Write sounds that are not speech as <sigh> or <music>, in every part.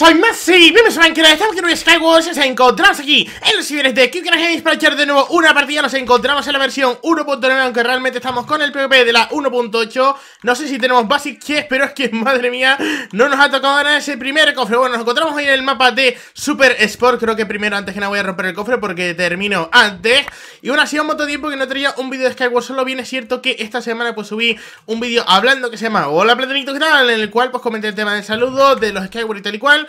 soy Messi bienvenidos a Minecraft, estamos aquí en un Skywars nos encontramos aquí en los ciberes de Kick Games para echar de nuevo una partida, nos encontramos en la versión 1.9, aunque realmente estamos con el PvP de la 1.8, no sé si tenemos Basic que, pero es que, madre mía, no nos ha tocado nada ese primer cofre, bueno, nos encontramos hoy en el mapa de Super Sport, creo que primero, antes que nada voy a romper el cofre porque termino antes, y bueno, sido un montón de tiempo que no traía un vídeo de Skywars, solo viene cierto que esta semana pues subí un vídeo hablando que se llama Hola Platanito, ¿qué tal? En el cual pues comenté el tema del saludo, de los Skywars y tal y cual,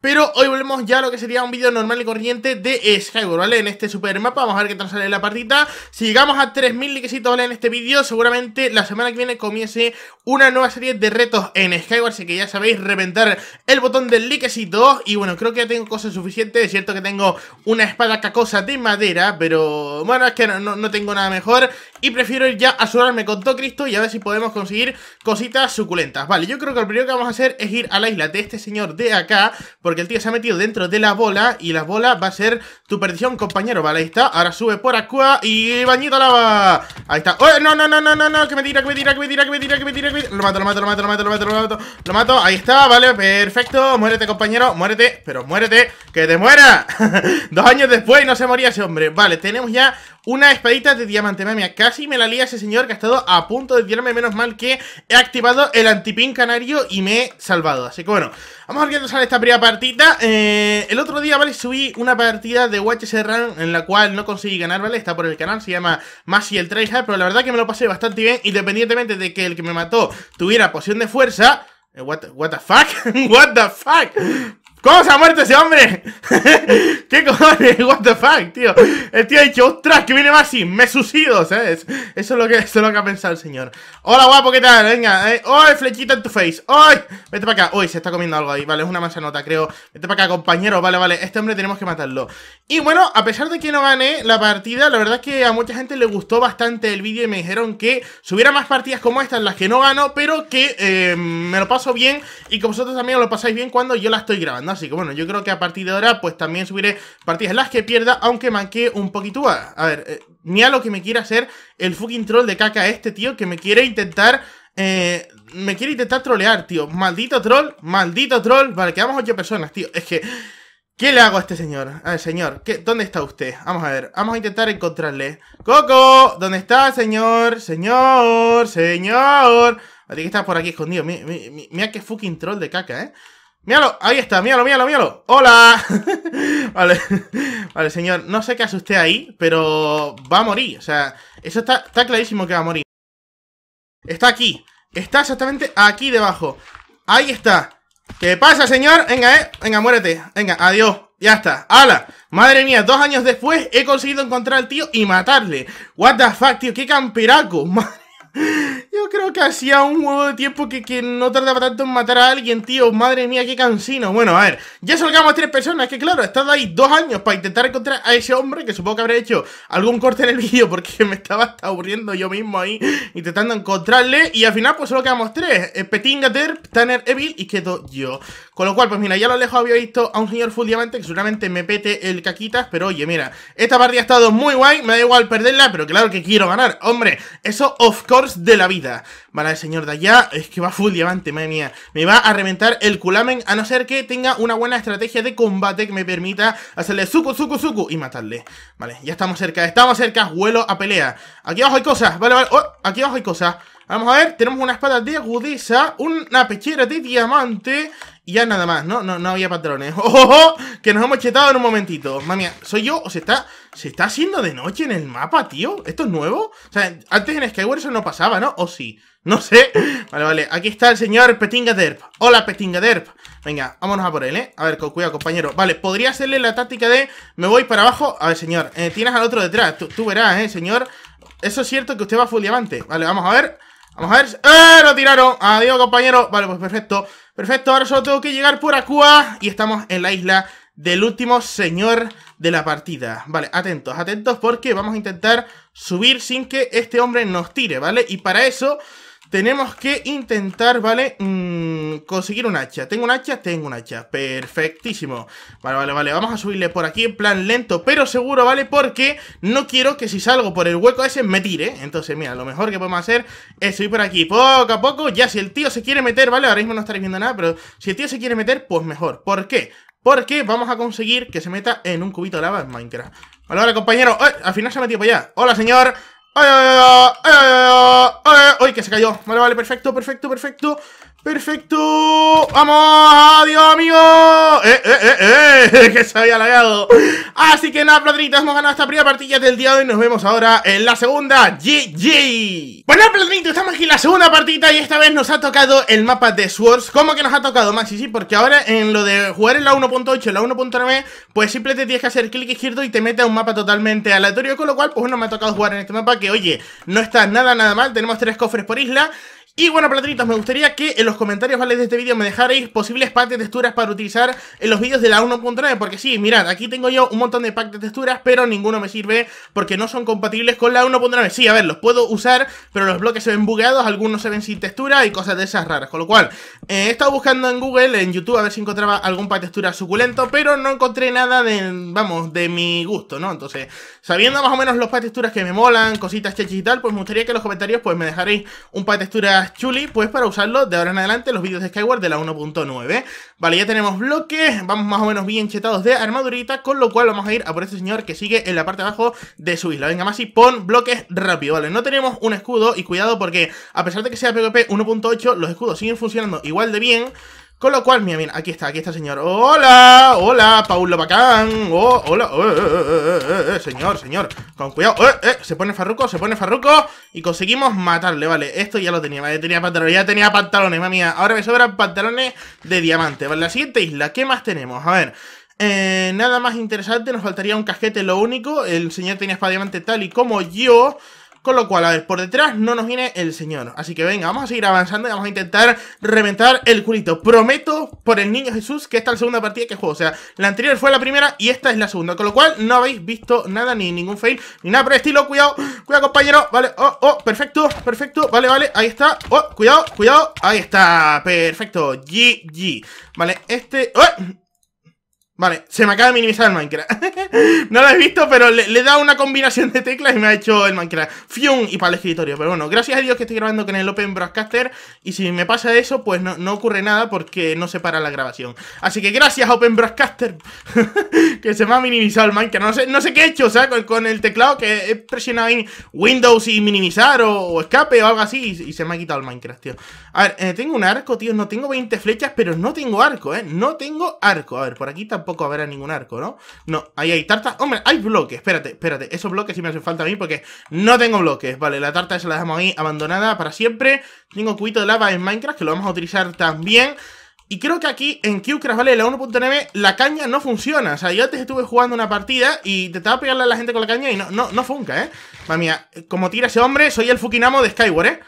Pero hoy volvemos ya a lo que sería un vídeo normal y corriente de Skyward, ¿vale? En este super mapa, vamos a ver qué tal sale la partida Si llegamos a 3000 likecitos, ¿vale? En este vídeo, seguramente la semana que viene comience una nueva serie de retos en Skyward Así que ya sabéis, reventar el botón del liquecito. Y bueno, creo que ya tengo cosas suficientes Es cierto que tengo una espada cacosa de madera, pero bueno, es que no, tengo nada mejor Y prefiero ir ya a sudarme con todo Cristo y a ver si podemos conseguir cositas suculentas Vale, yo creo que lo primero que vamos a hacer es ir a la isla de este señor de acá porque el tío se ha metido dentro de la bola y la bola va a ser tu perdición, compañero. Vale, ahí está. Ahora sube por acá y bañito lava. Ahí está. ¡Oh, no, no, no, no, no, no! Que me tira, que me tira, que me tira, que me tira, que me tira, que me tira. Lo mato, lo mato, lo mato, lo mato, lo mato, lo mato. Lo mato. Ahí está, vale, perfecto. Muérete, compañero, muérete, pero muérete, que te muera. <laughs> Dos años después y no se moría ese hombre. Vale, tenemos ya una espadita de diamante, mami, Casi me la lía ese señor que ha estado a punto de tirarme. Menos mal que he activado el antipin canario y me he salvado. Así que bueno, vamos a ver qué sale esta primera partida. Eh, el otro día, ¿vale? Subí una partida de Watcher Run en la cual no conseguí ganar, ¿vale? Está por el canal, se llama Masi el Tryhard. Pero la verdad que me lo pasé bastante bien. Independientemente de que el que me mató tuviera poción de fuerza. Eh, what, what, the fuck? <laughs> what the fuck? ¿Cómo se ha muerto ese hombre? <laughs> ¿Qué cojones? What the fuck, tío. El tío ha dicho, ostras, que viene más así me suicido, ¿sabes? Eso es lo que, eso lo que ha pensado el señor. Hola, guapo, ¿qué tal? Venga, eh. ¡Ay, flechita en tu face! hoy. Vete para acá. Uy, se está comiendo algo ahí, vale, es una manzanota, creo. Vete para acá, compañero, vale, vale. Este hombre tenemos que matarlo. Y bueno, a pesar de que no gané la partida, la verdad es que a mucha gente le gustó bastante el vídeo y me dijeron que subiera más partidas como estas, las que no gano, pero que eh, me lo paso bien y que vosotros también lo pasáis bien cuando yo la estoy grabando. Así que bueno, yo creo que a partir de ahora pues también subiré partidas las que pierda, aunque manque un poquito. A, ver, eh, ni mira lo que me quiere hacer el fucking troll de caca este, tío, que me quiere intentar... Eh, me quiere intentar trolear, tío. Maldito troll, maldito troll. Vale, quedamos ocho personas, tío. Es que... ¿Qué le hago a este señor? A ver, señor, ¿qué, ¿dónde está usted? Vamos a ver, vamos a intentar encontrarle. ¡Coco! ¿Dónde está, señor? ¡Señor! ¡Señor! Así que está por aquí escondido. Mira, mira qué fucking troll de caca, ¿eh? Míralo, ahí está, míralo, míralo, míralo. ¡Hola! <laughs> vale, vale, señor, no sé qué asusté ahí, pero va a morir. O sea, eso está, clarísimo que va a morir. Está aquí. Está exactamente aquí debajo. Ahí está. ¿Qué pasa, señor? Venga, eh. Venga, muérete. Venga, adiós. Ya está. ¡Hala! Madre mía, dos años después he conseguido encontrar al tío y matarle. What the fuck, tío. ¡Qué camperaco! <laughs> Madre... Yo creo que hacía un huevo de tiempo que, que no tardaba tanto en matar a alguien, tío. Madre mía, qué cansino. Bueno, a ver, ya salgamos tres personas, que claro, he estado ahí dos años para intentar encontrar a ese hombre, que supongo que habré hecho algún corte en el <laughs> vídeo porque me estaba hasta aburriendo yo mismo ahí intentando encontrarle. Y al final, pues solo quedamos tres. Eh, Petingater, Tanner Evil y quedo yo. Con lo cual, pues mira, ya lo lejos había visto a un señor full diamante que seguramente me pete el caquitas, pero oye, mira, esta partida ha estado muy guay, me da igual perderla, pero claro que quiero ganar. Hombre, eso of course de la vida. Vale, el señor de allá. Es que va full diamante, madre mía. Me va a reventar el culamen a no ser que tenga una buena estrategia de combate que me permita hacerle suku, suku, suku y matarle. Vale, ya estamos cerca, estamos cerca, vuelo a pelea. Aquí abajo hay cosas, vale, vale. Oh, aquí abajo hay cosas. Vamos a ver, tenemos una espada de agudeza, una pechera de diamante y ya nada más, ¿no? No, no había patrones. <laughs> ¡Oh, Que nos hemos chetado en un momentito. Mami, ¿soy yo o se está, se está haciendo de noche en el mapa, tío? ¿Esto es nuevo? O sea, antes en Skyward eso no pasaba, ¿no? ¿O sí? No sé. <laughs> Vale, vale. Aquí está el señor Petinga Derp. Hola, Petinga Derp. Venga, vámonos a por él, ¿eh? A ver, con cuidado, compañero. Vale, podría hacerle la táctica de me voy para abajo. A ver, señor, eh, tienes al otro detrás. tú verás, ¿eh, señor? Eso es cierto que usted va full diamante. Vale, vamos a ver. Vamos a ver. ¡Eh! Lo tiraron. Adiós, compañero. Vale, pues perfecto. Perfecto. Ahora solo tengo que llegar por Acua Y estamos en la isla del último señor de la partida. Vale, atentos, atentos porque vamos a intentar subir sin que este hombre nos tire, ¿vale? Y para eso tenemos que intentar, ¿vale? Mm, conseguir un hacha. ¿Tengo un hacha? Tengo un hacha. Perfectísimo. Vale, vale, vale. Vamos a subirle por aquí en plan lento, pero seguro, ¿vale? Porque no quiero que si salgo por el hueco ese me tire. Entonces, mira, lo mejor que podemos hacer es subir por aquí poco a poco. Ya si el tío se quiere meter, ¿vale? Ahora mismo no estaréis viendo nada, pero si el tío se quiere meter, pues mejor. ¿Por qué? Porque vamos a conseguir que se meta en un cubito de lava en Minecraft. Vale, vale, compañero. Al final se ha metido para allá. Hola, señor. ¡Ay, ay, ay! ¡Ay, que se cayó! Vale, vale, perfecto, perfecto, perfecto. ¡Perfecto! ¡Vamos! ¡Adiós, amigo! ¡Eh, eh, eh, eh. <laughs> que se había lagado! Así que nada, platinitas, hemos ganado esta primera partida del día de hoy. Nos vemos ahora en la segunda. ¡GG! Bueno, platritas, estamos aquí en la segunda partida y esta vez nos ha tocado el mapa de Swords. ¿Cómo que nos ha tocado, Maxi? Sí, porque ahora en lo de jugar en la 1.8 y la 1.9, pues simplemente tienes que hacer clic izquierdo y te mete a un mapa totalmente aleatorio. Con lo cual, pues no me ha tocado jugar en este mapa que, oye, no está nada, nada mal. Tenemos tres cofres por isla. Y bueno, platitos, me gustaría que en los comentarios ¿vale? de este vídeo me dejarais posibles packs de texturas para utilizar en los vídeos de la 1.9, porque sí, mirad, aquí tengo yo un montón de packs de texturas, pero ninguno me sirve porque no son compatibles con la 1.9. Sí, a ver, los puedo usar, pero los bloques se ven bugueados, algunos se ven sin textura y cosas de esas raras. Con lo cual, eh, he estado buscando en Google, en YouTube, a ver si encontraba algún pack de texturas suculento, pero no encontré nada de, vamos, de mi gusto, ¿no? Entonces, sabiendo más o menos los packs de texturas que me molan, cositas chechis y tal, pues me gustaría que en los comentarios pues me dejaréis un pack de texturas chuli, pues para usarlo de ahora en adelante los vídeos de Skyward de la 1.9. Vale, ya tenemos bloques, vamos más o menos bien chetados de armadurita, con lo cual vamos a ir a por este señor que sigue en la parte de abajo de su isla. Venga, Masi, pon bloques rápido, ¿vale? No tenemos un escudo y cuidado porque a pesar de que sea PvP 1.8, los escudos siguen funcionando igual de bien... Con lo cual, mira, mía, aquí está, aquí está el señor. ¡Hola! ¡Hola, Paulo Bacán! ¡Oh, hola! Eh, eh, eh, señor, señor, con cuidado. Eh, se pone farruco, se pone farruco. Y conseguimos matarle, vale. Esto ya lo tenía, vale. Tenía pantalones, ya tenía pantalones, mami mía. Ahora me sobran pantalones de diamante, vale. La siguiente isla, ¿qué más tenemos? A ver. Eh, nada más interesante, nos faltaría un casquete, lo único. El señor tenía espada diamante tal y como yo. Con lo cual, a ver, por detrás no nos viene el señor. Así que venga, vamos a seguir avanzando y vamos a intentar reventar el culito. Prometo por el niño Jesús que esta es la segunda partida que juego. O sea, la anterior fue la primera y esta es la segunda. Con lo cual, no habéis visto nada, ni ningún fail, ni nada por el estilo. Cuidado, cuidado, compañero. Vale, oh, oh, perfecto, perfecto. Vale, vale, ahí está. Oh, cuidado, cuidado. Ahí está. Perfecto. GG. Vale, este... Oh. Vale, se me acaba de minimizar el Minecraft. <laughs> no lo he visto, pero le, he dado una combinación de teclas y me ha hecho el Minecraft. Fium y para el escritorio. Pero bueno, gracias a Dios que estoy grabando con el Open Broadcaster. Y si me pasa eso, pues no, ocurre nada porque no se para la grabación. Así que gracias, Open Broadcaster. <laughs> que se me ha minimizado el Minecraft. No sé, no sé qué he hecho, o sea, con, el teclado que he presionado Windows y minimizar o, escape o algo así. Y, se me ha quitado el Minecraft, tío. A ver, eh, tengo un arco, tío. No tengo 20 flechas, pero no tengo arco, ¿eh? No tengo arco. A ver, por aquí tampoco poco habrá ningún arco, ¿no? No, ahí hay tartas. Hombre, hay bloques. Espérate, espérate. Esos bloques sí me hacen falta a mí porque no tengo bloques. Vale, la tarta se la dejamos ahí abandonada para siempre. Tengo cubito de lava en Minecraft que lo vamos a utilizar también. Y creo que aquí en Qcraft, ¿vale? La 1.9 la caña no funciona. O sea, yo antes estuve jugando una partida y estaba pegarle a la gente con la caña y no, no, no funca, ¿eh? Madre mía, como tira ese hombre, soy el Fukinamo de Skyward, ¿eh?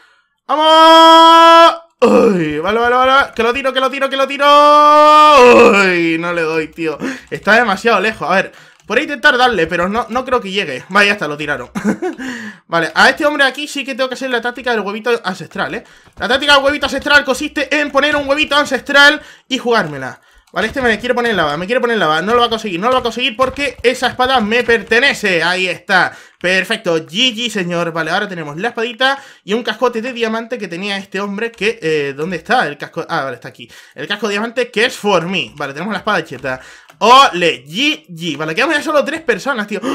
¡Vamos! ¡Uy! Vale, vale, vale, que lo tiro, que lo tiro, que lo tiro ¡Uy! No le doy, tío Está demasiado lejos, a ver ahí intentar darle, pero no, no creo que llegue Vaya, ya está, lo tiraron <laughs> Vale, a este hombre aquí sí que tengo que hacer la táctica del huevito ancestral, ¿eh? La táctica del huevito ancestral consiste en poner un huevito ancestral y jugármela Vale, este me quiero poner la lava, me quiero poner la lava No lo va a conseguir, no lo va a conseguir porque esa espada me pertenece Ahí está, perfecto, GG señor Vale, ahora tenemos la espadita y un cascote de diamante que tenía este hombre que... Eh, ¿Dónde está el casco? Ah, vale, está aquí El casco de diamante que es for me Vale, tenemos la espada cheta Ole, GG Vale, quedamos ya solo tres personas, tío <gasps>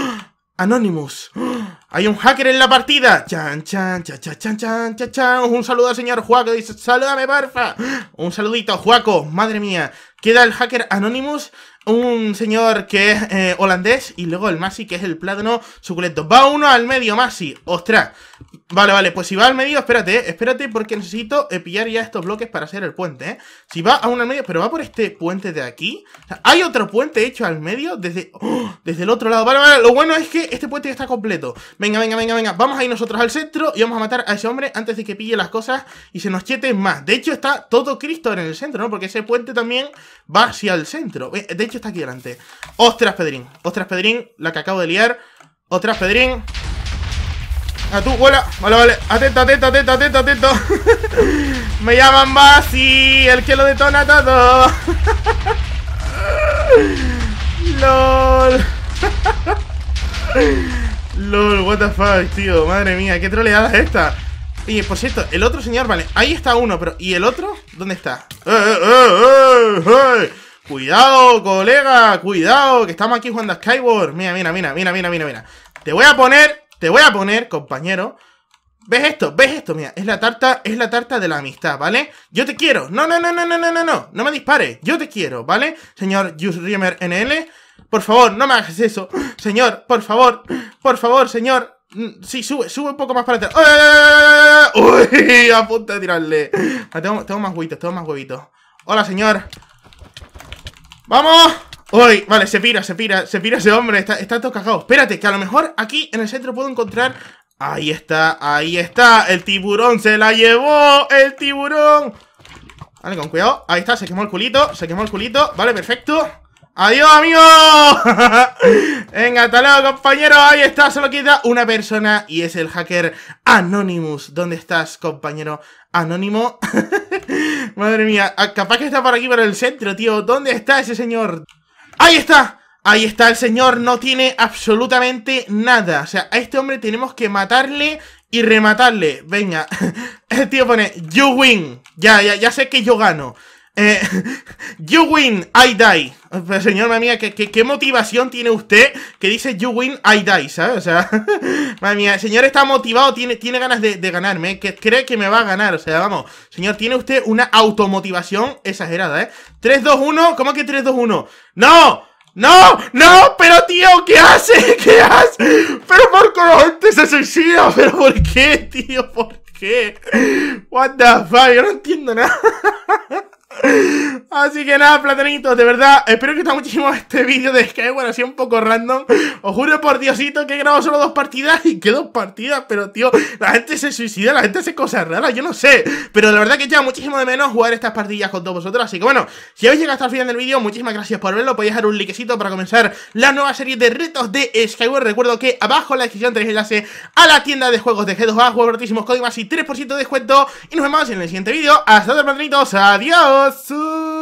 Anonymous. <gasps> Hay un hacker en la partida. Chan, chan, chan, chan, chan, chan, chan, chan. Un saludo al señor Juaco. Dice, salúdame, barfa. Un saludito, Juaco. Madre mía. Queda el hacker Anonymous, un señor que es eh, holandés y luego el Masi, que es el plátano suculento. Va uno al medio, Masi. ¡Ostras! Vale, vale, pues si va al medio, espérate, eh, espérate porque necesito eh, pillar ya estos bloques para hacer el puente, ¿eh? Si va a uno al medio, pero va por este puente de aquí. hay otro puente hecho al medio desde, ¡oh! desde el otro lado. Vale, vale, lo bueno es que este puente ya está completo. Venga, venga, venga, venga. Vamos a ir nosotros al centro y vamos a matar a ese hombre antes de que pille las cosas y se nos chete más. De hecho, está todo Cristo en el centro, ¿no? Porque ese puente también va hacia el centro. Eh, de hecho, está aquí delante. Ostras, Pedrín. Ostras, Pedrín. La que acabo de liar. Ostras, Pedrín. A ah, tú, vuela. Vale, vale. Atento, atento, atento, atento, atento. <laughs> Me llaman Basi, el que lo detona todo. <laughs> LOL. <laughs> LOL, what the fuck, tío. Madre mía, qué troleada es esta. Y, por cierto, el otro señor, vale, ahí está uno, pero ¿y el otro? ¿Dónde está? Eh eh, ¡Eh, eh, eh, cuidado, colega, cuidado, que estamos aquí jugando a Skyward. Mira, mira, mira, mira, mira, mira, mira. Te voy a poner, te voy a poner, compañero. ¿Ves esto? ¿Ves esto? Mira, es la tarta, es la tarta de la amistad, ¿vale? Yo te quiero. No, no, no, no, no, no, no, no. No me dispares. Yo te quiero, ¿vale? Señor Jusreamer NL. Por favor, no me hagas eso. Señor, por favor. Por favor, señor. Mm, sí, sube, sube un poco más para atrás. ¡Eh! <laughs> ¡Uy! A punto de tirarle. Ah, tengo, más huevitos, tengo más huevitos. Hola, señor. ¡Vamos! ¡Uy! Vale, se pira, se pira, se pira ese hombre. Está, está todo cagado. Espérate, que a lo mejor aquí en el centro puedo encontrar Ahí está, ahí está. El tiburón se la llevó. El tiburón. Vale, con cuidado. Ahí está, se quemó el culito. Se quemó el culito. Vale, perfecto. ¡Adiós, amigo! <laughs> Venga, talado, compañero Ahí está, solo queda una persona y es el hacker Anonymous. ¿Dónde estás, compañero anónimo? <laughs> Madre mía, ah, capaz que está por aquí, por el centro, tío. ¿Dónde está ese señor? ¡Ahí está! Ahí está, el señor no tiene absolutamente nada. O sea, a este hombre tenemos que matarle y rematarle. Venga, <laughs> el tío pone, you win. Ya, ya, ya sé que yo gano. Eh, <laughs> you win, I die. Eh, señor, mía, ¿qué, ¿qué, motivación tiene usted que dice you win, I die? ¿Sabes? O sea, <laughs> madre mía, el señor está motivado, tiene, tiene ganas de, de, ganarme, que cree que me va a ganar. O sea, vamos, señor, tiene usted una automotivación exagerada, ¿eh? 3, 2, 1, ¿cómo que 3, 2, 1? ¡No! ¡No! ¡No! ¡Pero tío! ¿Qué hace? <laughs> ¿Qué hace? ¡Pero por gente se suicida! ¿Pero por qué, tío? ¿Por qué? What the fuck? Yo no entiendo nada. Así que nada, platanitos, de verdad, espero que os muchísimo este vídeo de Skyward, bueno, sido un poco random. Os juro por Diosito que he grabado solo dos partidas y que dos partidas, pero tío, la gente se suicida, la gente hace cosas raras, yo no sé. Pero la verdad que lleva muchísimo de menos jugar estas partidas con todos vosotros. Así que bueno, si habéis llegado hasta el final del vídeo, muchísimas gracias por verlo. Podéis dejar un likecito para comenzar la nueva serie de retos de Skyward. Recuerdo que abajo en la descripción tenéis enlace a la tienda de juegos de G2A, juegos gratísimos, códigos y 3% de descuento. Y nos vemos en el siguiente vídeo. Hasta luego, platanitos, adiós. abraço!